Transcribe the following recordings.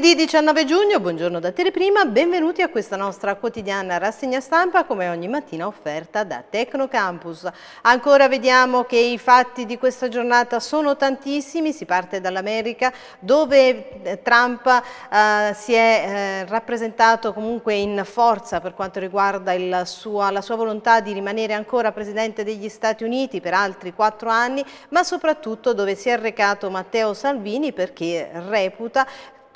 Giovedì 19 giugno, buongiorno da Teleprima, benvenuti a questa nostra quotidiana rassegna stampa come ogni mattina offerta da Tecnocampus. Ancora vediamo che i fatti di questa giornata sono tantissimi, si parte dall'America dove eh, Trump eh, si è eh, rappresentato comunque in forza per quanto riguarda sua, la sua volontà di rimanere ancora Presidente degli Stati Uniti per altri quattro anni, ma soprattutto dove si è recato Matteo Salvini perché reputa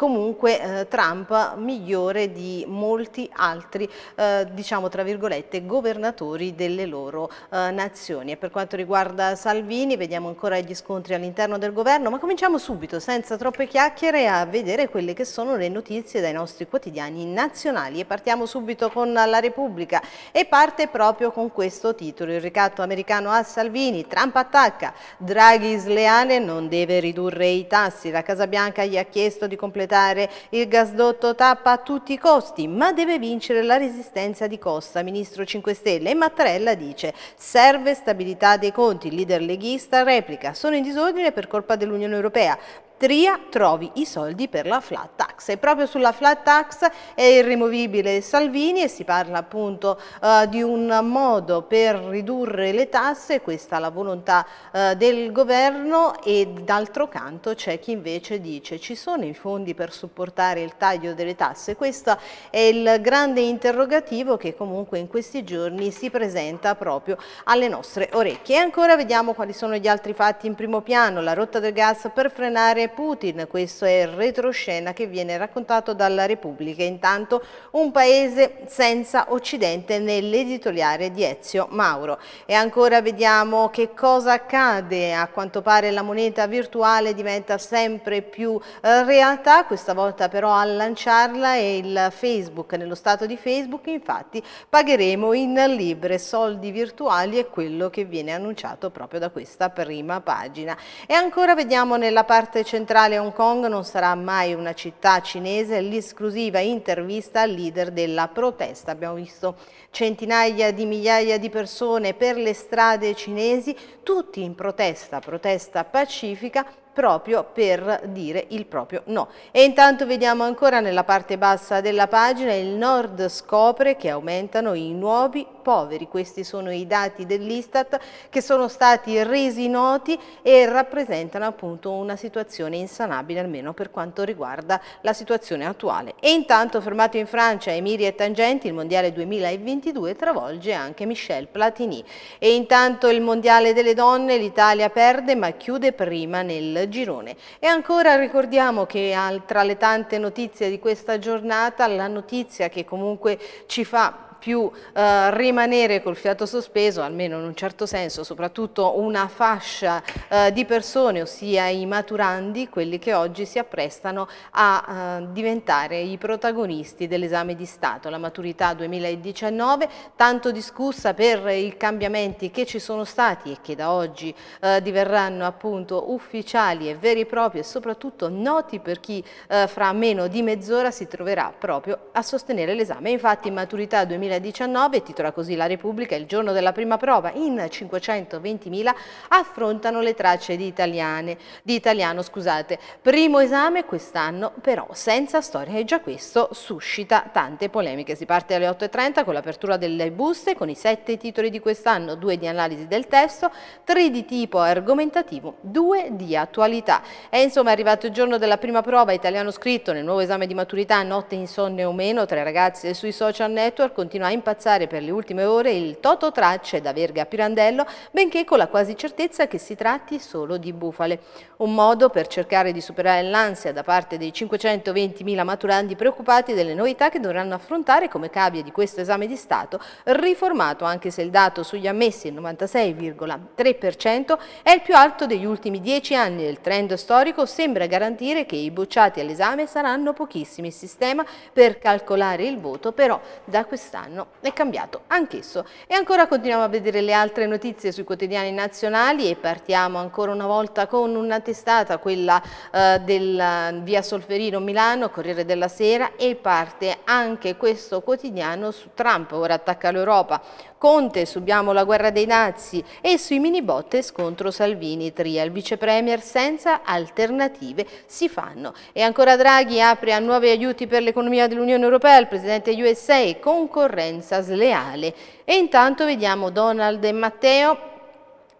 comunque eh, Trump migliore di molti altri, eh, diciamo tra virgolette, governatori delle loro eh, nazioni. E per quanto riguarda Salvini, vediamo ancora gli scontri all'interno del governo, ma cominciamo subito, senza troppe chiacchiere, a vedere quelle che sono le notizie dai nostri quotidiani nazionali. E partiamo subito con la Repubblica e parte proprio con questo titolo, il ricatto americano a Salvini, Trump attacca, Draghi sleale non deve ridurre i tassi, la Casa Bianca gli ha chiesto di completare evitare il gasdotto tappa a tutti i costi, ma deve vincere la resistenza di Costa, ministro 5 Stelle, e Mattarella dice serve stabilità dei conti, il leader leghista replica sono in disordine per colpa dell'Unione Europea, Tria trovi i soldi per la flat tax e proprio sulla flat tax è irrimovibile Salvini e si parla appunto eh, di un modo per ridurre le tasse, questa è la volontà eh, del governo e d'altro canto c'è chi invece dice ci sono i fondi per supportare il taglio delle tasse, questo è il grande interrogativo che comunque in questi giorni si presenta proprio alle nostre orecchie. E ancora vediamo quali sono gli altri fatti in primo piano, la rotta del gas per frenare Putin, questo è il retroscena che viene raccontato dalla Repubblica, intanto un paese senza Occidente nell'editoriale di Ezio Mauro. E ancora vediamo che cosa accade, a quanto pare la moneta virtuale diventa sempre più eh, realtà, questa volta però a lanciarla è il Facebook, nello stato di Facebook infatti pagheremo in libre soldi virtuali è quello che viene annunciato proprio da questa prima pagina. E ancora vediamo nella parte centrale centrale Hong Kong non sarà mai una città cinese, l'esclusiva intervista al leader della protesta. Abbiamo visto centinaia di migliaia di persone per le strade cinesi, tutti in protesta, protesta pacifica proprio per dire il proprio no. E intanto vediamo ancora nella parte bassa della pagina il nord scopre che aumentano i nuovi poveri. Questi sono i dati dell'Istat che sono stati resi noti e rappresentano appunto una situazione insanabile almeno per quanto riguarda la situazione attuale. E intanto fermato in Francia Emiria e Tangenti il mondiale 2022 travolge anche Michel Platini. E intanto il mondiale delle donne l'Italia perde ma chiude prima nel girone. E ancora ricordiamo che tra le tante notizie di questa giornata, la notizia che comunque ci fa più eh, rimanere col fiato sospeso, almeno in un certo senso, soprattutto una fascia eh, di persone, ossia i maturandi, quelli che oggi si apprestano a eh, diventare i protagonisti dell'esame di Stato, la maturità 2019, tanto discussa per i cambiamenti che ci sono stati e che da oggi eh, diverranno appunto ufficiali e veri e propri e soprattutto noti per chi eh, fra meno di mezz'ora si troverà proprio a sostenere l'esame. Infatti in maturità 2019 2019, titola così la Repubblica, il giorno della prima prova, in 520.000 affrontano le tracce di, italiane, di italiano. Scusate. Primo esame quest'anno però senza storia e già questo suscita tante polemiche. Si parte alle 8.30 con l'apertura delle buste, con i sette titoli di quest'anno, due di analisi del testo, tre di tipo argomentativo, due di attualità. È insomma arrivato il giorno della prima prova italiano scritto nel nuovo esame di maturità, notte insonne o meno, tra i ragazzi e sui social network, continua continua a impazzare per le ultime ore il toto tracce da Verga Pirandello, benché con la quasi certezza che si tratti solo di bufale. Un modo per cercare di superare l'ansia da parte dei 520.000 maturandi preoccupati delle novità che dovranno affrontare come cavie di questo esame di Stato, riformato anche se il dato sugli ammessi, il 96,3%, è il più alto degli ultimi dieci anni. Il trend storico sembra garantire che i bocciati all'esame saranno pochissimi. Il sistema per calcolare il voto però da quest'anno anno è cambiato anch'esso. E ancora continuiamo a vedere le altre notizie sui quotidiani nazionali e partiamo ancora una volta con una testata, quella eh, del eh, via Solferino Milano, Corriere della Sera e parte anche questo quotidiano su Trump, ora attacca l'Europa, Conte, subiamo la guerra dei nazi e sui minibottes scontro Salvini, Tria, il vicepremier senza alternative si fanno. E ancora Draghi apre a nuovi aiuti per l'economia dell'Unione Europea, il presidente USA, concorrenza sleale. E intanto vediamo Donald e Matteo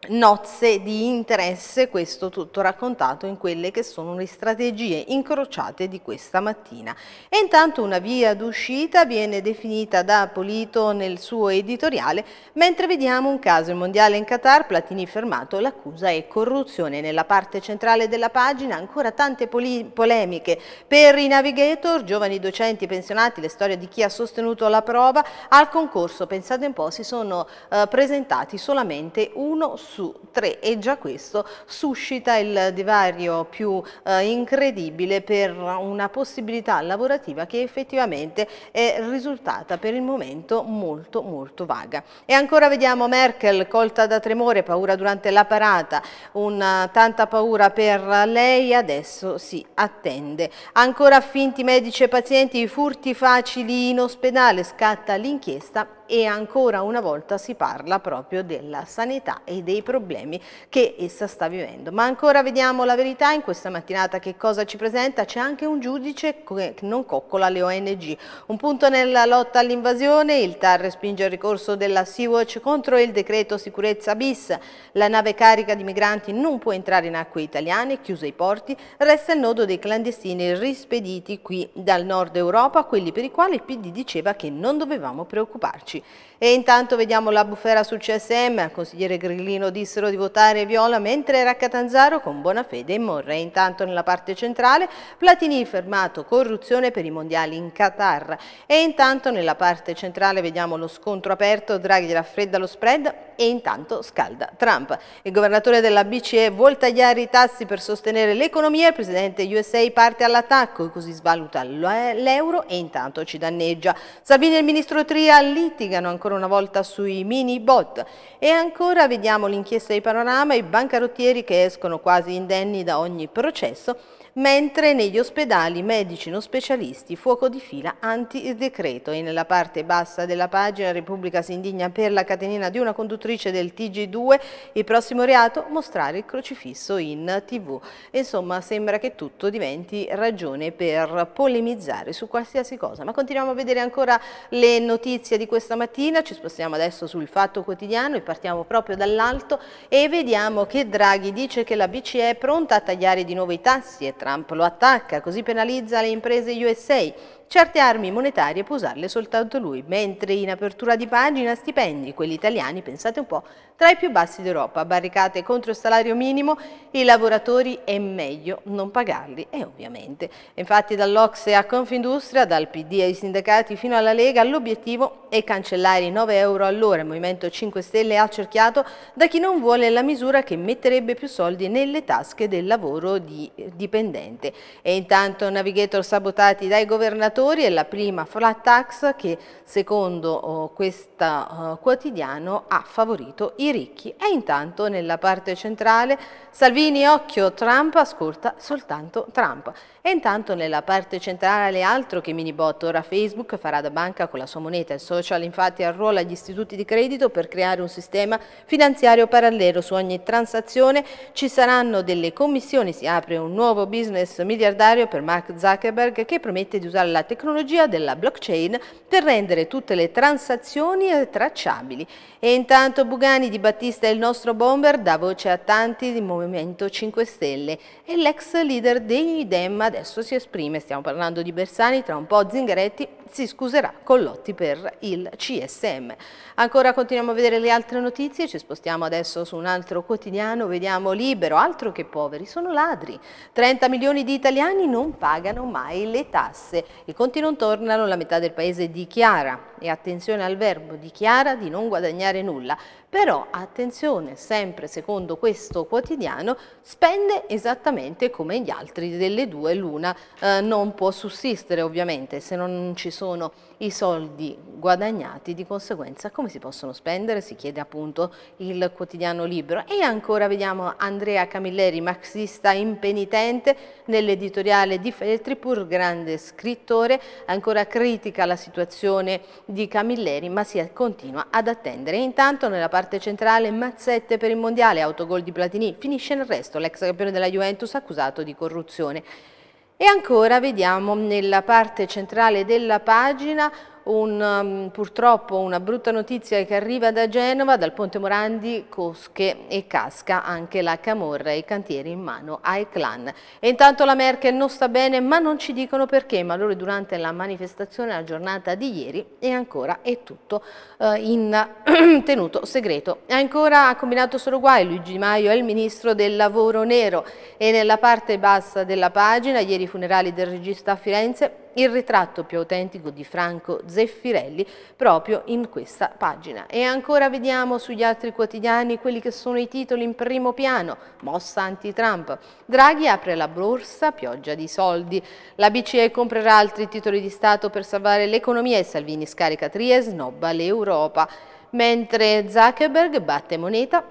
nozze di interesse, questo tutto raccontato in quelle che sono le strategie incrociate di questa mattina. E intanto una via d'uscita viene definita da Polito nel suo editoriale, mentre vediamo un caso, il mondiale in Qatar, Platini fermato, l'accusa è corruzione. Nella parte centrale della pagina ancora tante polemiche per i navigator, giovani docenti pensionati, le storie di chi ha sostenuto la prova, al concorso, pensate un po', si sono eh, presentati solamente uno su su tre e già questo suscita il divario più eh, incredibile per una possibilità lavorativa che effettivamente è risultata per il momento molto molto vaga. E ancora vediamo Merkel colta da tremore, paura durante la parata, una eh, tanta paura per lei, adesso si attende. Ancora finti medici e pazienti, furti facili in ospedale, scatta l'inchiesta e ancora una volta si parla proprio della sanità e dei problemi che essa sta vivendo. Ma ancora vediamo la verità in questa mattinata che cosa ci presenta, c'è anche un giudice che non coccola le ONG. Un punto nella lotta all'invasione, il TAR respinge il ricorso della Sea-Watch contro il decreto sicurezza bis, la nave carica di migranti non può entrare in acque italiane, chiuse i porti, resta il nodo dei clandestini rispediti qui dal nord Europa, quelli per i quali il PD diceva che non dovevamo preoccuparci. E intanto vediamo la bufera sul CSM, al consigliere Grillino dissero di votare Viola, mentre era a Catanzaro con buona fede in Morre. Intanto nella parte centrale Platini fermato corruzione per i mondiali in Qatar. E intanto nella parte centrale vediamo lo scontro aperto, Draghi raffredda lo spread e intanto scalda Trump. Il governatore della BCE vuol tagliare i tassi per sostenere l'economia, il presidente USA parte all'attacco e così svaluta l'euro e intanto ci danneggia. Salvini e il ministro Tria litigano litigano ancora una volta sui mini bot e ancora vediamo l'inchiesta di Panorama, i bancarottieri che escono quasi indenni da ogni processo mentre negli ospedali medici non specialisti fuoco di fila anti decreto e nella parte bassa della pagina Repubblica si indigna per la catenina di una conduttrice del TG2 il prossimo reato mostrare il crocifisso in tv insomma sembra che tutto diventi ragione per polemizzare su qualsiasi cosa ma continuiamo a vedere ancora le notizie di questa mattina ci spostiamo adesso sul fatto quotidiano e partiamo proprio dall'alto e vediamo che Draghi dice che la BCE è pronta a tagliare di nuovo i tassi e Trump lo attacca, così penalizza le imprese USA. Certe armi monetarie può usarle soltanto lui, mentre in apertura di pagina stipendi, quelli italiani, pensate un po', tra i più bassi d'Europa, barricate contro il salario minimo, i lavoratori è meglio non pagarli, e ovviamente. Infatti dall'Ocse a Confindustria, dal PD ai sindacati fino alla Lega, l'obiettivo è cancellare i 9 euro all'ora. Il Movimento 5 Stelle è accerchiato da chi non vuole la misura che metterebbe più soldi nelle tasche del lavoro di dipendente. E intanto navigator sabotati dai governatori lavoratori è la prima flat tax che secondo oh, questo oh, quotidiano ha favorito i ricchi. E intanto nella parte centrale Salvini occhio Trump ascolta soltanto Trump. E intanto nella parte centrale altro che minibot, ora Facebook farà da banca con la sua moneta. Il social infatti arruola gli istituti di credito per creare un sistema finanziario parallelo su ogni transazione. Ci saranno delle commissioni, si apre un nuovo business miliardario per Mark Zuckerberg che promette di usare la tecnologia tecnologia della blockchain per rendere tutte le transazioni tracciabili. E intanto Bugani di Battista è il nostro bomber dà voce a tanti del Movimento 5 Stelle e l'ex leader dei Dem adesso si esprime, stiamo parlando di Bersani, tra un po' Zingaretti si scuserà con Lotti per il CSM. Ancora continuiamo a vedere le altre notizie, ci spostiamo adesso su un altro quotidiano, vediamo Libero, altro che poveri, sono ladri. 30 milioni di italiani non pagano mai le tasse. Il i conti non tornano, la metà del paese dichiara, e attenzione al verbo dichiara, di non guadagnare nulla però attenzione, sempre secondo questo quotidiano, spende esattamente come gli altri delle due, l'una eh, non può sussistere ovviamente se non ci sono i soldi guadagnati, di conseguenza come si possono spendere? Si chiede appunto il quotidiano libero. E ancora vediamo Andrea Camilleri, marxista impenitente, nell'editoriale di Feltri, pur grande scrittore, ancora critica la situazione di Camilleri, ma si continua ad attendere. Intanto nella parte parte centrale, mazzette per il mondiale, autogol di Platini, finisce nel resto l'ex campione della Juventus accusato di corruzione. E ancora vediamo nella parte centrale della pagina un, um, purtroppo una brutta notizia che arriva da Genova, dal Ponte Morandi, Cosche e casca anche la Camorra e i cantieri in mano ai clan. E intanto la Merkel non sta bene, ma non ci dicono perché, ma loro durante la manifestazione, la giornata di ieri, e ancora è tutto eh, in tenuto segreto. E ancora ha combinato solo guai, Luigi Maio è il ministro del lavoro nero e nella parte bassa della pagina, ieri i funerali del regista a Firenze, il ritratto più autentico di Franco Zeffirelli proprio in questa pagina. E ancora vediamo sugli altri quotidiani quelli che sono i titoli in primo piano, mossa anti-Trump, Draghi apre la borsa, pioggia di soldi, la BCE comprerà altri titoli di Stato per salvare l'economia e Salvini scarica Tries, snobba l'Europa, mentre Zuckerberg batte moneta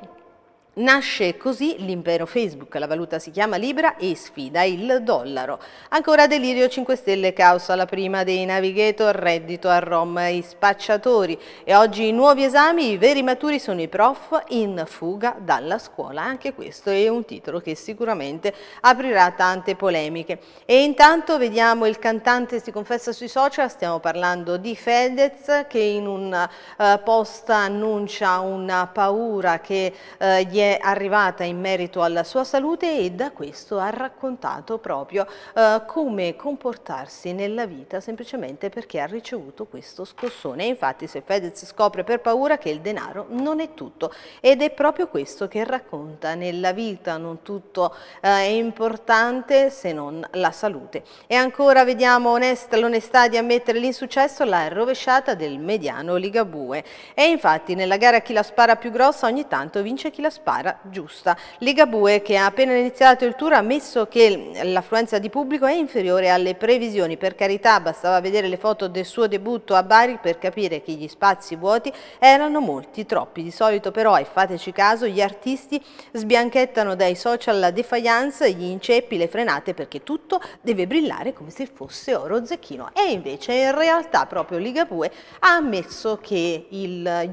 Nasce così l'impero Facebook, la valuta si chiama Libra e sfida il dollaro. Ancora delirio 5 Stelle causa la prima dei navigator, reddito a Rom e spacciatori. E oggi i nuovi esami, i veri maturi sono i prof in fuga dalla scuola. Anche questo è un titolo che sicuramente aprirà tante polemiche. E intanto vediamo il cantante si confessa sui social, stiamo parlando di Fedez che in un uh, post annuncia una paura che uh, gli è arrivata in merito alla sua salute e da questo ha raccontato proprio eh, come comportarsi nella vita semplicemente perché ha ricevuto questo scossone. infatti se Fedez scopre per paura che il denaro non è tutto ed è proprio questo che racconta nella vita non tutto eh, è importante se non la salute. E ancora vediamo l'onestà di ammettere l'insuccesso, la rovesciata del mediano Ligabue. E infatti nella gara chi la spara più grossa ogni tanto vince chi la spara spara giusta. Ligabue che ha appena iniziato il tour ha ammesso che l'affluenza di pubblico è inferiore alle previsioni. Per carità bastava vedere le foto del suo debutto a Bari per capire che gli spazi vuoti erano molti, troppi. Di solito però, e fateci caso, gli artisti sbianchettano dai social la defiance, gli inceppi, le frenate perché tutto deve brillare come se fosse oro zecchino. E invece in realtà proprio Ligabue ha ammesso che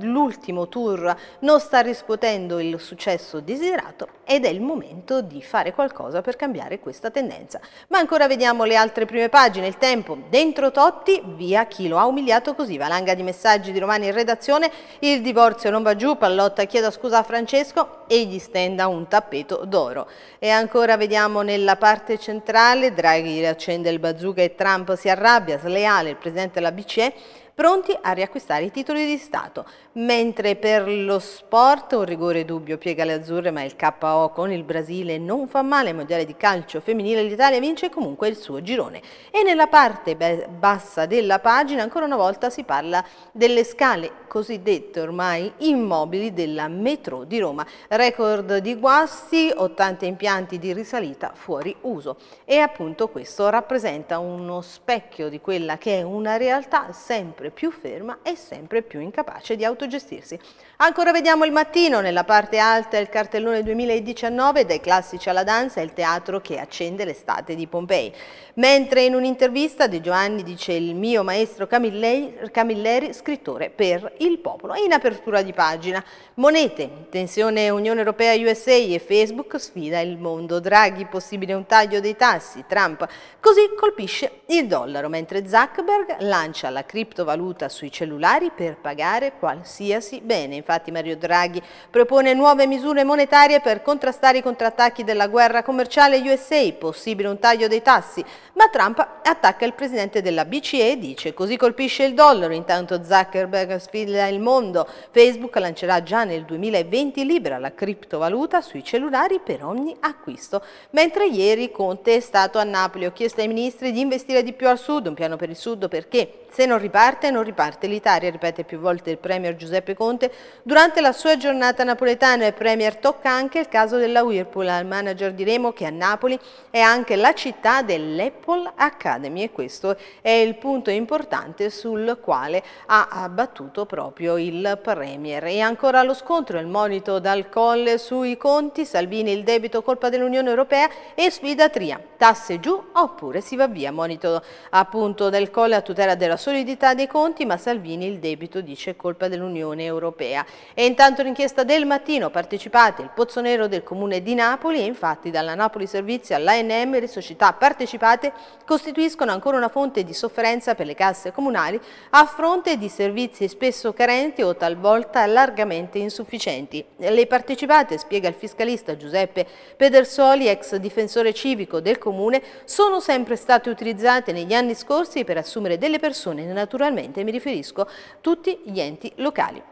l'ultimo tour non sta riscuotendo il successo successo desiderato ed è il momento di fare qualcosa per cambiare questa tendenza. Ma ancora vediamo le altre prime pagine, il tempo, dentro Totti, via chi lo ha umiliato così, valanga di messaggi di Romani in redazione, il divorzio non va giù, Pallotta chiede scusa a Francesco e gli stenda un tappeto d'oro. E ancora vediamo nella parte centrale, Draghi riaccende il bazooka e Trump si arrabbia, sleale il presidente della BCE, pronti a riacquistare i titoli di Stato, mentre per lo sport un rigore dubbio piega le azzurre ma il KO con il Brasile non fa male, mondiale di calcio femminile l'Italia vince comunque il suo girone e nella parte bassa della pagina ancora una volta si parla delle scale cosiddette ormai immobili della metro di Roma, record di guasti, 80 impianti di risalita fuori uso e appunto questo rappresenta uno specchio di quella che è una realtà sempre sempre più ferma e sempre più incapace di autogestirsi. Ancora vediamo il mattino, nella parte alta il cartellone 2019, dai classici alla danza, il teatro che accende l'estate di Pompei. Mentre in un'intervista De Giovanni dice il mio maestro Camilleri, Camilleri scrittore per il popolo. In apertura di pagina, monete, tensione Unione Europea-USA e Facebook sfida il mondo. Draghi, possibile un taglio dei tassi, Trump. Così colpisce il dollaro, mentre Zuckerberg lancia la criptovaluta valuta sui cellulari per pagare qualsiasi bene. Infatti Mario Draghi propone nuove misure monetarie per contrastare i contrattacchi della guerra commerciale USA, possibile un taglio dei tassi, ma Trump attacca il presidente della BCE e dice così colpisce il dollaro, intanto Zuckerberg sfida il mondo, Facebook lancerà già nel 2020 libera la criptovaluta sui cellulari per ogni acquisto, mentre ieri Conte è stato a Napoli, ho chiesto ai ministri di investire di più al sud, un piano per il sud perché se non riparte, non riparte l'Italia, ripete più volte il Premier Giuseppe Conte durante la sua giornata napoletana. Il Premier tocca anche il caso della Whirlpool al manager diremo che a Napoli è anche la città dell'Apple Academy e questo è il punto importante sul quale ha battuto proprio il Premier. E ancora lo scontro, il monito dal colle sui conti, Salvini il debito colpa dell'Unione Europea e sfida Tria, tasse giù oppure si va via, monito appunto del colle a tutela della sua solidità dei conti, ma Salvini il debito dice colpa dell'Unione Europea. E intanto l'inchiesta del mattino partecipate il Pozzo Nero del Comune di Napoli e infatti dalla Napoli Servizi all'ANM le società partecipate costituiscono ancora una fonte di sofferenza per le casse comunali a fronte di servizi spesso carenti o talvolta largamente insufficienti. Le partecipate, spiega il fiscalista Giuseppe Pedersoli, ex difensore civico del Comune, sono sempre state utilizzate negli anni scorsi per assumere delle persone Naturalmente mi riferisco a tutti gli enti locali.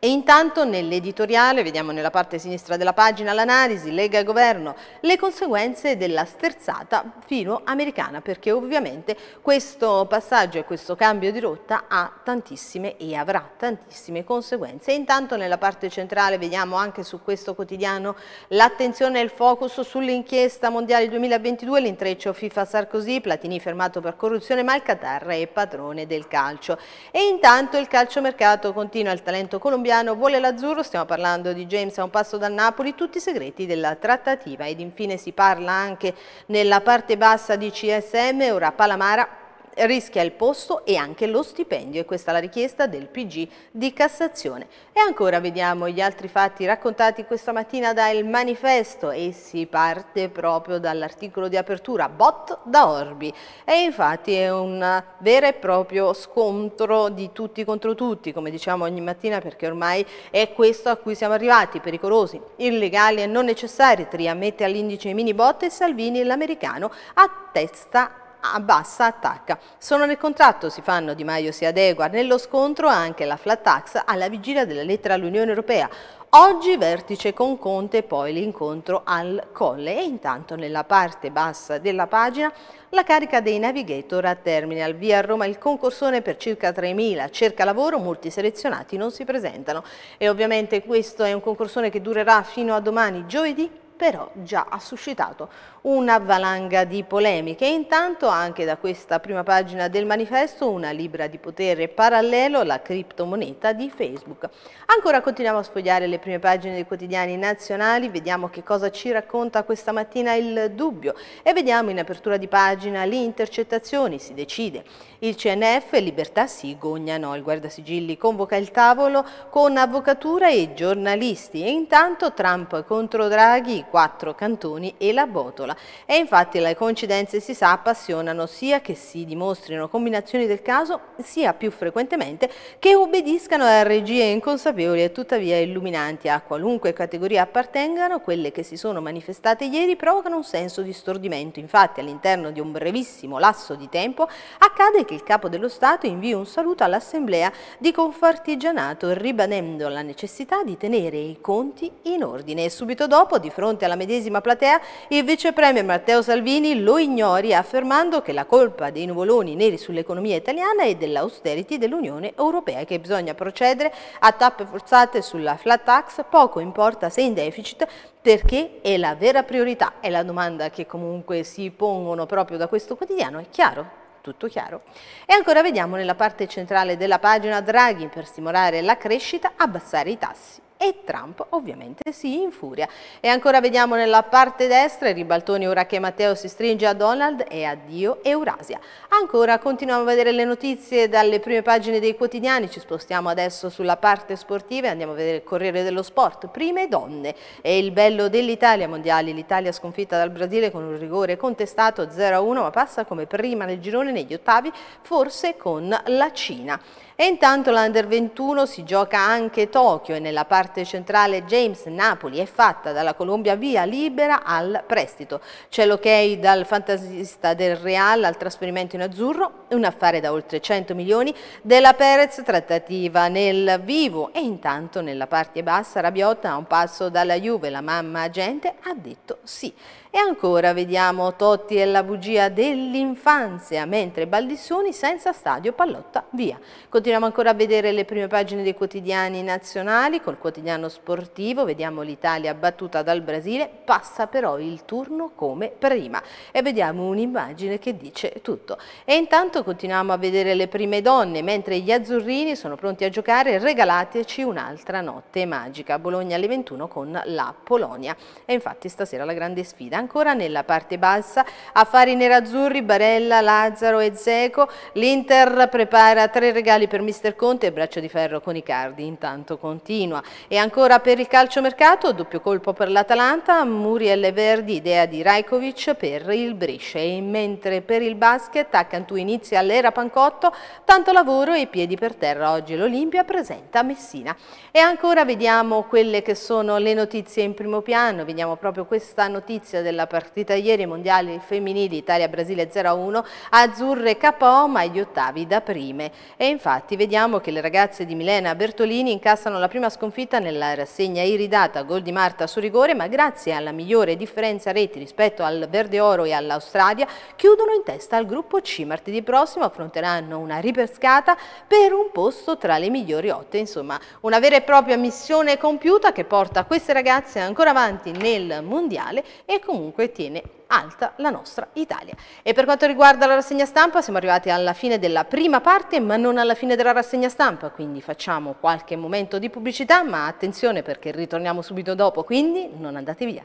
E intanto nell'editoriale, vediamo nella parte sinistra della pagina l'analisi, Lega e Governo, le conseguenze della sterzata filo-americana, perché ovviamente questo passaggio e questo cambio di rotta ha tantissime e avrà tantissime conseguenze. E intanto nella parte centrale vediamo anche su questo quotidiano l'attenzione e il focus sull'inchiesta mondiale 2022, l'intreccio FIFA-Sarkozy, Platini fermato per corruzione, ma il Qatar è padrone del calcio. E intanto il calciomercato continua, il talento colombiano colombiano vuole l'azzurro, stiamo parlando di James a un passo dal Napoli, tutti i segreti della trattativa ed infine si parla anche nella parte bassa di CSM, ora Palamara rischia il posto e anche lo stipendio e questa è la richiesta del PG di Cassazione. E ancora vediamo gli altri fatti raccontati questa mattina dal Manifesto e si parte proprio dall'articolo di apertura Bot da Orbi e infatti è un vero e proprio scontro di tutti contro tutti come diciamo ogni mattina perché ormai è questo a cui siamo arrivati, pericolosi, illegali e non necessari, Tria mette all'indice mini bot e Salvini l'americano a testa abbassa, attacca. Sono nel contratto, si fanno, Di Maio si adegua. Nello scontro anche la flat tax alla vigilia della lettera all'Unione Europea. Oggi vertice con Conte, poi l'incontro al Colle e intanto nella parte bassa della pagina la carica dei navigator a Terminal. Via a Roma il concorsone per circa 3.000, cerca lavoro, molti selezionati non si presentano e ovviamente questo è un concorsone che durerà fino a domani giovedì però già ha suscitato una valanga di polemiche. Intanto anche da questa prima pagina del manifesto una libra di potere parallelo alla criptomoneta di Facebook. Ancora continuiamo a sfogliare le prime pagine dei quotidiani nazionali, vediamo che cosa ci racconta questa mattina il dubbio e vediamo in apertura di pagina le intercettazioni, si decide. Il CNF e Libertà si gognano, il guardasigilli convoca il tavolo con avvocatura e giornalisti e intanto Trump contro Draghi, quattro cantoni e la botola. Isola. E infatti le coincidenze si sa appassionano sia che si dimostrino combinazioni del caso, sia più frequentemente che obbediscano a regie inconsapevoli e tuttavia illuminanti. A qualunque categoria appartengano, quelle che si sono manifestate ieri provocano un senso di stordimento. Infatti all'interno di un brevissimo lasso di tempo accade che il Capo dello Stato invii un saluto all'Assemblea di Confartigianato ribadendo la necessità di tenere i conti in ordine. E subito dopo, di fronte alla medesima platea, il vicepresidente Premier Matteo Salvini lo ignori affermando che la colpa dei nuvoloni neri sull'economia italiana è dell'austerity dell'Unione Europea che bisogna procedere a tappe forzate sulla flat tax, poco importa se in deficit, perché è la vera priorità. È la domanda che comunque si pongono proprio da questo quotidiano, è chiaro? tutto chiaro. E ancora vediamo nella parte centrale della pagina Draghi per stimolare la crescita, abbassare i tassi e Trump ovviamente si infuria. E ancora vediamo nella parte destra i ribaltoni ora che Matteo si stringe a Donald e addio Eurasia. Ancora continuiamo a vedere le notizie dalle prime pagine dei quotidiani, ci spostiamo adesso sulla parte sportiva e andiamo a vedere il Corriere dello Sport, prime donne e il bello dell'Italia mondiali, l'Italia sconfitta dal Brasile con un rigore contestato 0-1 ma passa come prima nel girone negli ottavi forse con la Cina. E intanto l'Under 21 si gioca anche Tokyo e nella parte centrale James Napoli è fatta dalla Colombia via libera al prestito. C'è l'ok dal fantasista del Real al trasferimento in azzurro, un affare da oltre 100 milioni, della Perez trattativa nel vivo e intanto nella parte bassa Rabiotta a un passo dalla Juve la mamma agente ha detto sì. E ancora vediamo Totti e la bugia dell'infanzia, mentre Baldissoni senza stadio pallotta via. Continuiamo ancora a vedere le prime pagine dei quotidiani nazionali, col quotidiano sportivo, vediamo l'Italia battuta dal Brasile, passa però il turno come prima. E vediamo un'immagine che dice tutto. E intanto continuiamo a vedere le prime donne, mentre gli azzurrini sono pronti a giocare, regalateci un'altra notte magica. Bologna alle 21 con la Polonia. E infatti stasera la grande sfida ancora nella parte bassa affari nerazzurri, Barella, Lazzaro e Zeco. L'Inter prepara tre regali per mister Conte e braccio di ferro con Icardi, intanto continua. E ancora per il calciomercato, doppio colpo per l'Atalanta, Muriel e Verdi, idea di Rajkovic per il Brescia. E mentre per il basket, Accantu inizia l'era Pancotto, tanto lavoro e piedi per terra. Oggi l'Olimpia presenta Messina. E ancora vediamo quelle che sono le notizie in primo piano, vediamo proprio questa notizia del della partita ieri, mondiali femminili Italia-Brasile 0-1, azzurre KO ma gli ottavi da prime. E infatti vediamo che le ragazze di Milena Bertolini incassano la prima sconfitta nella rassegna iridata, gol di Marta su rigore, ma grazie alla migliore differenza reti rispetto al Verde Oro e all'Australia, chiudono in testa al gruppo C. Martedì prossimo affronteranno una ripescata per un posto tra le migliori otte, insomma una vera e propria missione compiuta che porta queste ragazze ancora avanti nel mondiale e comunque comunque tiene alta la nostra Italia. E per quanto riguarda la rassegna stampa siamo arrivati alla fine della prima parte ma non alla fine della rassegna stampa, quindi facciamo qualche momento di pubblicità ma attenzione perché ritorniamo subito dopo, quindi non andate via.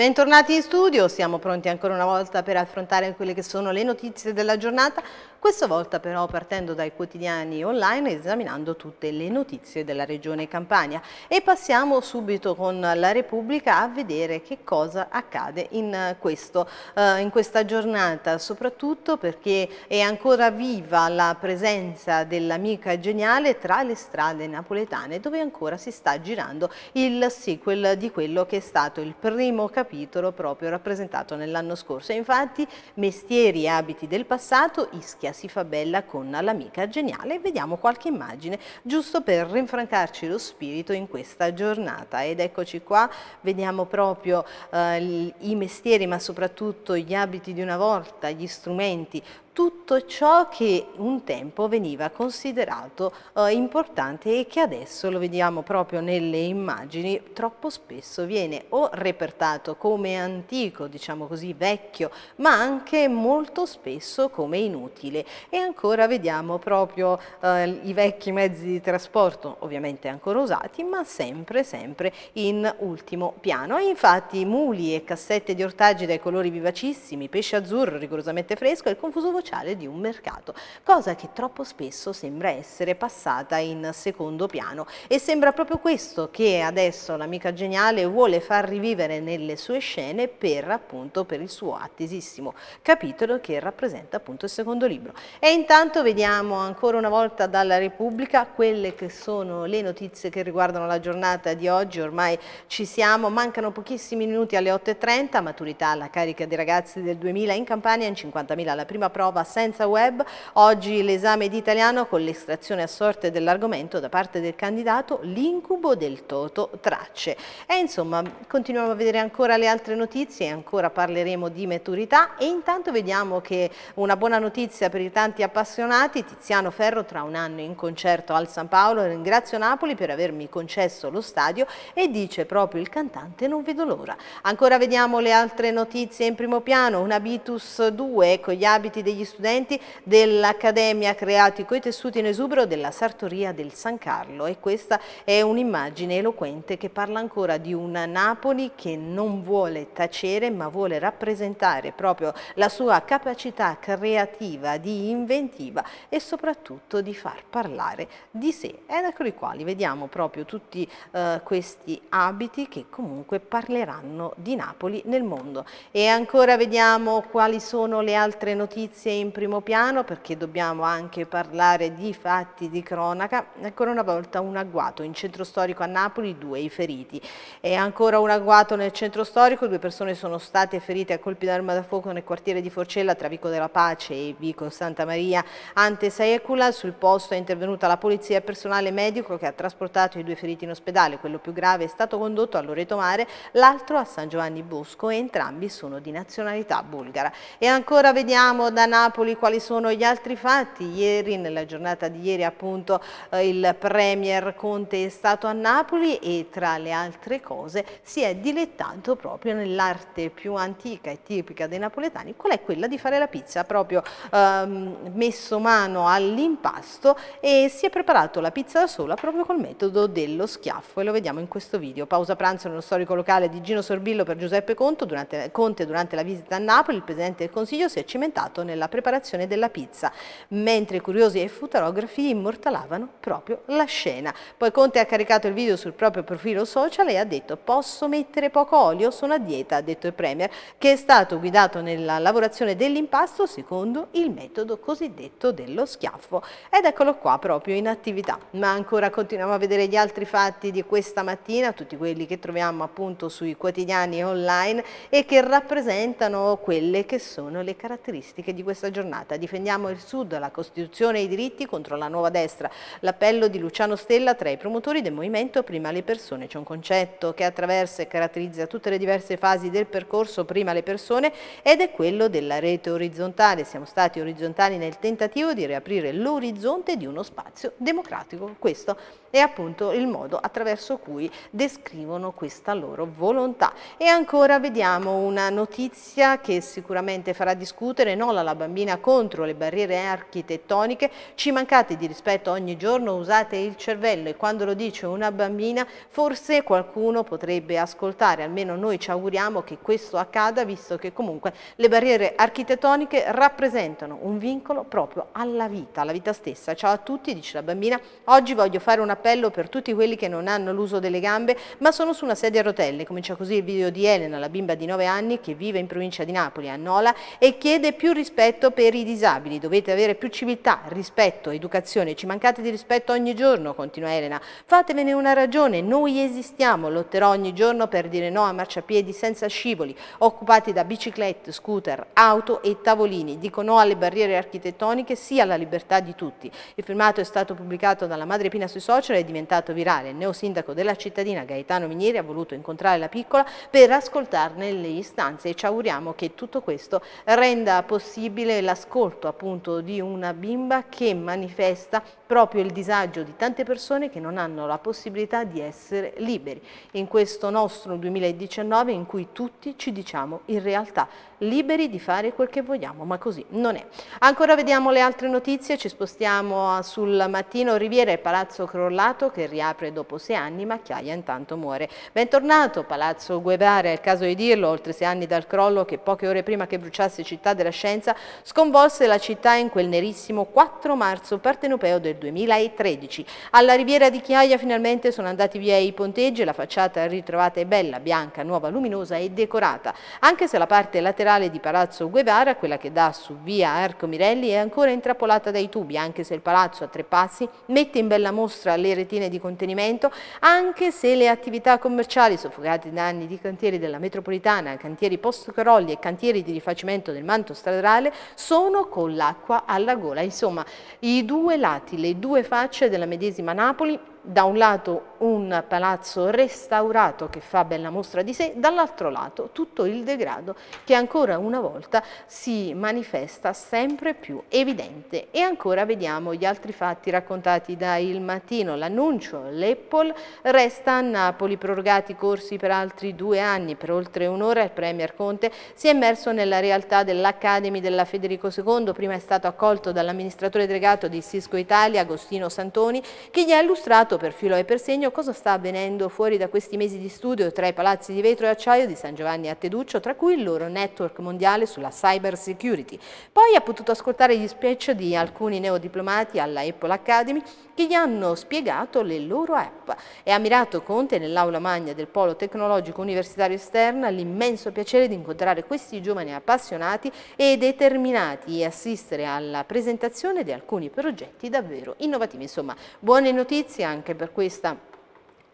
Bentornati in studio, siamo pronti ancora una volta per affrontare quelle che sono le notizie della giornata, questa volta però partendo dai quotidiani online esaminando tutte le notizie della regione Campania e passiamo subito con la Repubblica a vedere che cosa accade in, questo, eh, in questa giornata, soprattutto perché è ancora viva la presenza dell'amica geniale tra le strade napoletane dove ancora si sta girando il sequel di quello che è stato il primo capitolo capitolo proprio rappresentato nell'anno scorso. infatti mestieri e abiti del passato, Ischia si fa bella con l'amica geniale vediamo qualche immagine giusto per rinfrancarci lo spirito in questa giornata. Ed eccoci qua, vediamo proprio eh, i mestieri ma soprattutto gli abiti di una volta, gli strumenti, tutto ciò che un tempo veniva considerato eh, importante e che adesso lo vediamo proprio nelle immagini, troppo spesso viene o repertato come antico, diciamo così, vecchio, ma anche molto spesso come inutile. E ancora vediamo proprio eh, i vecchi mezzi di trasporto, ovviamente ancora usati, ma sempre, sempre in ultimo piano. E infatti muli e cassette di ortaggi dai colori vivacissimi, pesce azzurro rigorosamente fresco e il confuso voce commerciale di un mercato, cosa che troppo spesso sembra essere passata in secondo piano e sembra proprio questo che adesso l'amica geniale vuole far rivivere nelle sue scene per appunto per il suo attesissimo capitolo che rappresenta appunto il secondo libro. E intanto vediamo ancora una volta dalla Repubblica quelle che sono le notizie che riguardano la giornata di oggi, ormai ci siamo, mancano pochissimi minuti alle 8.30, maturità alla carica dei ragazzi del 2000 in Campania, in 50.000 la prima prova prova senza web, oggi l'esame di italiano con l'estrazione a sorte dell'argomento da parte del candidato l'incubo del Toto Tracce. E insomma continuiamo a vedere ancora le altre notizie, ancora parleremo di maturità e intanto vediamo che una buona notizia per i tanti appassionati, Tiziano Ferro tra un anno in concerto al San Paolo, ringrazio Napoli per avermi concesso lo stadio e dice proprio il cantante non vedo l'ora. Ancora vediamo le altre notizie in primo piano, un habitus 2 con gli abiti degli gli studenti dell'Accademia creati coi tessuti in esubero della sartoria del San Carlo e questa è un'immagine eloquente che parla ancora di una Napoli che non vuole tacere ma vuole rappresentare proprio la sua capacità creativa, di inventiva e soprattutto di far parlare di sé. Ed ecco i quali vediamo proprio tutti eh, questi abiti che comunque parleranno di Napoli nel mondo. E ancora vediamo quali sono le altre notizie notizie in primo piano perché dobbiamo anche parlare di fatti di cronaca. Ancora una volta un agguato in centro storico a Napoli, due i feriti. E ancora un agguato nel centro storico, due persone sono state ferite a colpi d'arma da fuoco nel quartiere di Forcella tra Vico della Pace e Vico Santa Maria Ante Saecula. Sul posto è intervenuta la polizia e personale medico che ha trasportato i due feriti in ospedale. Quello più grave è stato condotto a Loreto Mare, l'altro a San Giovanni Bosco e entrambi sono di nazionalità bulgara. E ancora vediamo da Napoli Napoli quali sono gli altri fatti. Ieri, nella giornata di ieri appunto, eh, il Premier Conte è stato a Napoli e tra le altre cose si è dilettato proprio nell'arte più antica e tipica dei napoletani, qual è quella di fare la pizza, proprio ehm, messo mano all'impasto e si è preparato la pizza da sola proprio col metodo dello schiaffo e lo vediamo in questo video. Pausa pranzo nello storico locale di Gino Sorbillo per Giuseppe Conte durante, Conte durante la visita a Napoli, il Presidente del Consiglio si è cimentato nella preparazione della pizza, mentre curiosi e futurografi immortalavano proprio la scena. Poi Conte ha caricato il video sul proprio profilo social e ha detto posso mettere poco olio, su una dieta, ha detto il Premier, che è stato guidato nella lavorazione dell'impasto secondo il metodo cosiddetto dello schiaffo. Ed eccolo qua proprio in attività. Ma ancora continuiamo a vedere gli altri fatti di questa mattina, tutti quelli che troviamo appunto sui quotidiani online e che rappresentano quelle che sono le caratteristiche di questa questa giornata. Difendiamo il Sud, la Costituzione e i diritti contro la nuova destra. L'appello di Luciano Stella tra i promotori del movimento Prima le persone. C'è un concetto che attraversa e caratterizza tutte le diverse fasi del percorso Prima le persone ed è quello della rete orizzontale. Siamo stati orizzontali nel tentativo di riaprire l'orizzonte di uno spazio democratico. Questo è appunto il modo attraverso cui descrivono questa loro volontà. E ancora vediamo una notizia che sicuramente farà discutere, Nola la bambina contro le barriere architettoniche, ci mancate di rispetto ogni giorno, usate il cervello e quando lo dice una bambina forse qualcuno potrebbe ascoltare, almeno noi ci auguriamo che questo accada visto che comunque le barriere architettoniche rappresentano un vincolo proprio alla vita, alla vita stessa. Ciao a tutti, dice la bambina, oggi voglio fare una cappello per tutti quelli che non hanno l'uso delle gambe ma sono su una sedia a rotelle. Comincia così il video di Elena, la bimba di 9 anni che vive in provincia di Napoli, a Nola, e chiede più rispetto per i disabili. Dovete avere più civiltà, rispetto, educazione. Ci mancate di rispetto ogni giorno, continua Elena. Fatevene una ragione, noi esistiamo. Lotterò ogni giorno per dire no a marciapiedi senza scivoli, occupati da biciclette, scooter, auto e tavolini. Dico no alle barriere architettoniche, sì alla libertà di tutti. Il filmato è stato pubblicato dalla Madre Pina sui social carcere è diventato virale. Il neosindaco della cittadina Gaetano Minieri ha voluto incontrare la piccola per ascoltarne le istanze e ci auguriamo che tutto questo renda possibile l'ascolto appunto di una bimba che manifesta proprio il disagio di tante persone che non hanno la possibilità di essere liberi. In questo nostro 2019 in cui tutti ci diciamo in realtà liberi di fare quel che vogliamo, ma così non è. Ancora vediamo le altre notizie, ci spostiamo ah, sul mattino Riviera e Palazzo Crollato Arlato che riapre dopo sei anni, ma Chiaia intanto muore. Bentornato Palazzo Guevara, è il caso di dirlo, oltre sei anni dal crollo che poche ore prima che bruciasse Città della Scienza sconvolse la città in quel nerissimo 4 marzo partenopeo del 2013. Alla riviera di Chiaia finalmente sono andati via i ponteggi, e la facciata ritrovata è bella, bianca, nuova, luminosa e decorata, anche se la parte laterale di Palazzo Guevara, quella che dà su via Arco Mirelli, è ancora intrappolata dai tubi, anche se il palazzo a tre passi mette in bella mostra le le retine di contenimento, anche se le attività commerciali soffocate da anni di cantieri della metropolitana, cantieri post-crolli e cantieri di rifacimento del manto stradale sono con l'acqua alla gola. Insomma, i due lati, le due facce della medesima Napoli da un lato un palazzo restaurato che fa bella mostra di sé, dall'altro lato tutto il degrado che ancora una volta si manifesta sempre più evidente. E ancora vediamo gli altri fatti raccontati da Il Mattino, l'annuncio, l'Apple resta a Napoli, prorogati i corsi per altri due anni, per oltre un'ora il Premier Conte si è immerso nella realtà dell'Academy della Federico II, prima è stato accolto dall'amministratore delegato di Cisco Italia, Agostino Santoni, che gli ha illustrato improntato per filo e per segno cosa sta avvenendo fuori da questi mesi di studio tra i palazzi di vetro e acciaio di San Giovanni a Teduccio, tra cui il loro network mondiale sulla cyber security. Poi ha potuto ascoltare gli speech di alcuni neodiplomati alla Apple Academy che gli hanno spiegato le loro app e ha mirato Conte nell'aula magna del Polo Tecnologico Universitario Esterna l'immenso piacere di incontrare questi giovani appassionati e determinati e assistere alla presentazione di alcuni progetti davvero innovativi. Insomma, buone notizie anche anche per questa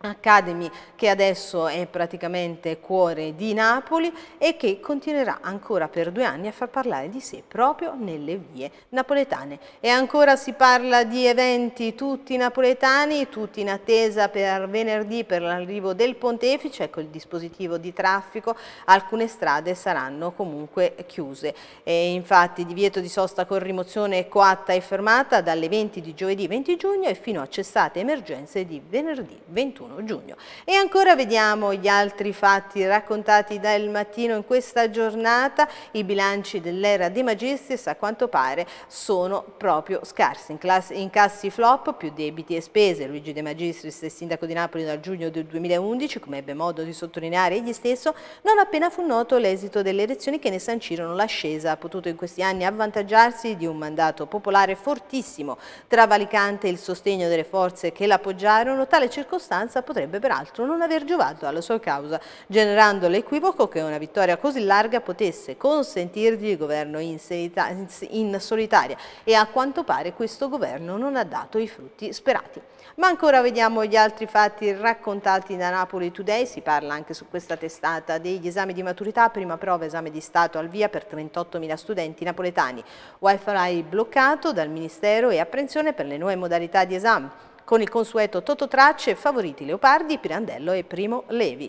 Academy che adesso è praticamente cuore di Napoli e che continuerà ancora per due anni a far parlare di sé proprio nelle vie napoletane. E ancora si parla di eventi tutti napoletani, tutti in attesa per venerdì per l'arrivo del pontefice, ecco il dispositivo di traffico, alcune strade saranno comunque chiuse. E infatti divieto di sosta con rimozione coatta e fermata dalle 20 di giovedì 20 giugno e fino a cessate emergenze di venerdì 21 31 giugno. E ancora vediamo gli altri fatti raccontati dal Mattino in questa giornata. I bilanci dell'era De Magistris a quanto pare sono proprio scarsi. In, class, in cassi flop più debiti e spese. Luigi De Magistris è sindaco di Napoli dal giugno del 2011, come ebbe modo di sottolineare egli stesso, non appena fu noto l'esito delle elezioni che ne sancirono l'ascesa. Ha potuto in questi anni avvantaggiarsi di un mandato popolare fortissimo, travalicante il sostegno delle forze che l'appoggiarono. Tale circostanza massa potrebbe peraltro non aver giovato alla sua causa, generando l'equivoco che una vittoria così larga potesse consentirgli il governo in, serita, in solitaria e a quanto pare questo governo non ha dato i frutti sperati. Ma ancora vediamo gli altri fatti raccontati da Napoli Today, si parla anche su questa testata degli esami di maturità, prima prova esame di Stato al via per 38.000 studenti napoletani, wifi bloccato dal Ministero e apprensione per le nuove modalità di esame con il consueto Tototracce, Favoriti Leopardi, Pirandello e Primo Levi.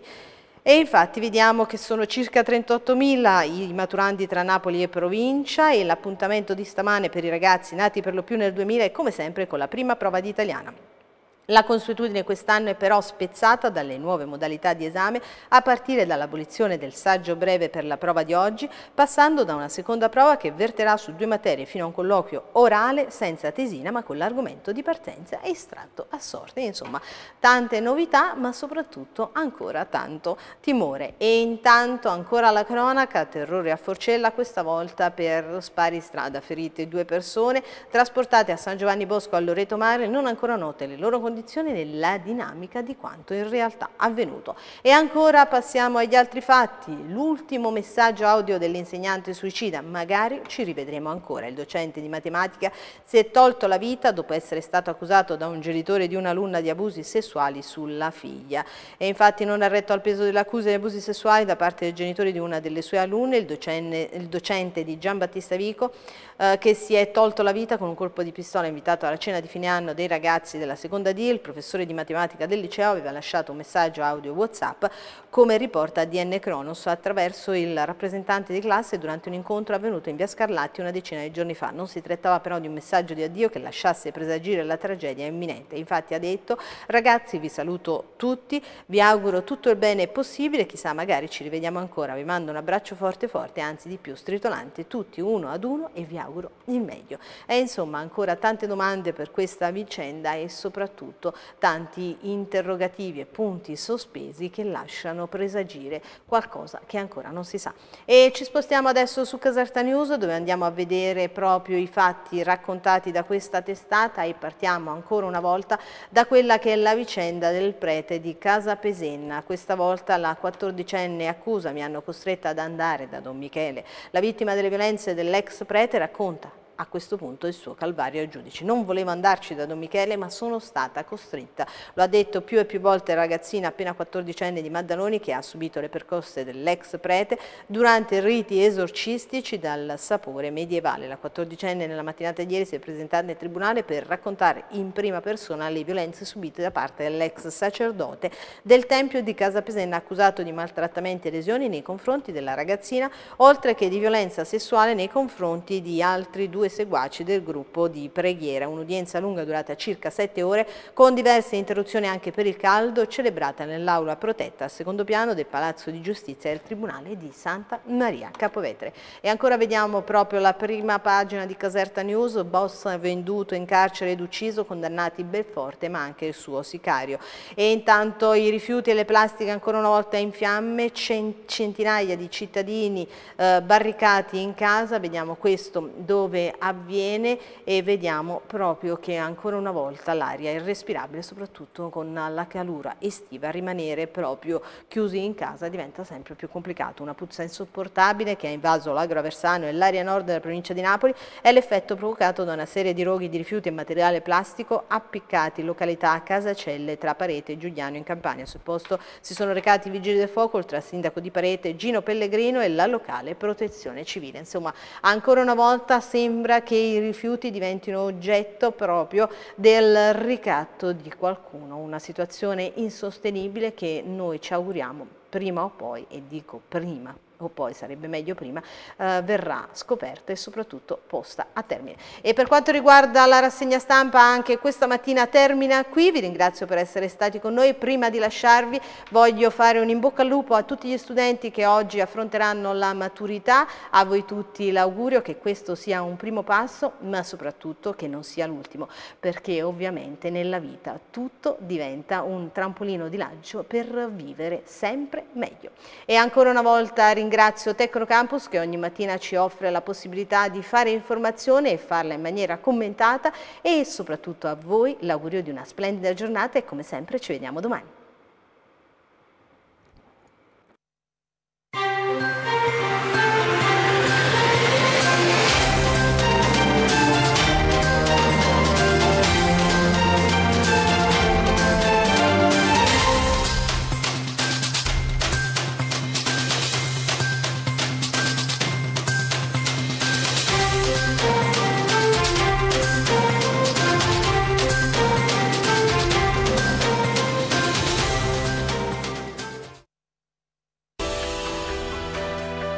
E infatti vediamo che sono circa 38.000 i maturandi tra Napoli e provincia e l'appuntamento di stamane per i ragazzi nati per lo più nel 2000 è come sempre con la prima prova di italiana. La consuetudine quest'anno è però spezzata dalle nuove modalità di esame a partire dall'abolizione del saggio breve per la prova di oggi, passando da una seconda prova che verterà su due materie fino a un colloquio orale senza tesina ma con l'argomento di partenza e estratto a sorte. Insomma, tante novità ma soprattutto ancora tanto timore. E intanto ancora la cronaca, terrore a Forcella, questa volta per spari strada ferite due persone, trasportate a San Giovanni Bosco a Loreto Mare, non ancora note le loro condizioni condizioni nella dinamica di quanto in realtà avvenuto. E ancora passiamo agli altri fatti, l'ultimo messaggio audio dell'insegnante suicida, magari ci rivedremo ancora. Il docente di matematica si è tolto la vita dopo essere stato accusato da un genitore di un'alunna di abusi sessuali sulla figlia. E infatti non ha retto al peso dell'accusa di abusi sessuali da parte del genitore di una delle sue alunne, il docente, il docente di Giambattista Vico, eh, che si è tolto la vita con un colpo di pistola invitato alla cena di fine anno dei ragazzi della seconda D il professore di matematica del liceo aveva lasciato un messaggio audio WhatsApp come riporta DN Cronos attraverso il rappresentante di classe durante un incontro avvenuto in via Scarlatti una decina di giorni fa. Non si trattava però di un messaggio di addio che lasciasse presagire la tragedia imminente. Infatti ha detto ragazzi vi saluto tutti, vi auguro tutto il bene possibile, chissà magari ci rivediamo ancora, vi mando un abbraccio forte forte, anzi di più stritolante, tutti uno ad uno e vi auguro il meglio. E insomma ancora tante domande per questa vicenda e soprattutto soprattutto tanti interrogativi e punti sospesi che lasciano presagire qualcosa che ancora non si sa. E ci spostiamo adesso su Caserta News dove andiamo a vedere proprio i fatti raccontati da questa testata e partiamo ancora una volta da quella che è la vicenda del prete di Casa Pesenna. Questa volta la 14enne accusa mi hanno costretta ad andare da Don Michele. La vittima delle violenze dell'ex prete racconta a questo punto il suo calvario ai giudici. Non volevo andarci da Don Michele ma sono stata costretta, lo ha detto più e più volte la ragazzina appena 14 anni di Maddaloni che ha subito le percosse dell'ex prete durante riti esorcistici dal sapore medievale. La 14enne nella mattinata di ieri si è presentata nel tribunale per raccontare in prima persona le violenze subite da parte dell'ex sacerdote del Tempio di Casa Pesenna accusato di maltrattamenti e lesioni nei confronti della ragazzina oltre che di violenza sessuale nei confronti di altri due due seguaci del gruppo di preghiera. Un'udienza lunga durata circa sette ore con diverse interruzioni anche per il caldo celebrata nell'aula protetta a secondo piano del Palazzo di Giustizia del Tribunale di Santa Maria Capovetre. E ancora vediamo proprio la prima pagina di Caserta News, boss venduto in carcere ed ucciso, condannati Belforte ma anche il suo sicario. E intanto i rifiuti e le plastiche ancora una volta in fiamme, centinaia di cittadini eh, barricati in casa, vediamo questo dove avviene e vediamo proprio che ancora una volta l'aria è irrespirabile, soprattutto con la calura estiva, rimanere proprio chiusi in casa diventa sempre più complicato. Una puzza insopportabile che ha invaso l'agro aversano e l'area nord della provincia di Napoli è l'effetto provocato da una serie di roghi di rifiuti e materiale plastico appiccati in località Casacelle tra Parete e Giuliano in Campania. Sul posto si sono recati i vigili del fuoco, oltre al sindaco di Parete Gino Pellegrino e la locale protezione civile. Insomma, ancora una volta sembra sembra che i rifiuti diventino oggetto proprio del ricatto di qualcuno, una situazione insostenibile che noi ci auguriamo prima o poi, e dico prima, o poi sarebbe meglio prima, eh, verrà scoperta e soprattutto posta a termine. E per quanto riguarda la rassegna stampa anche questa mattina termina qui, vi ringrazio per essere stati con noi, prima di lasciarvi voglio fare un in bocca al lupo a tutti gli studenti che oggi affronteranno la maturità, a voi tutti l'augurio che questo sia un primo passo ma soprattutto che non sia l'ultimo perché ovviamente nella vita tutto diventa un trampolino di lancio per vivere sempre meglio. E ancora una volta ringrazio ringrazio Tecnocampus che ogni mattina ci offre la possibilità di fare informazione e farla in maniera commentata e soprattutto a voi l'augurio di una splendida giornata e come sempre ci vediamo domani.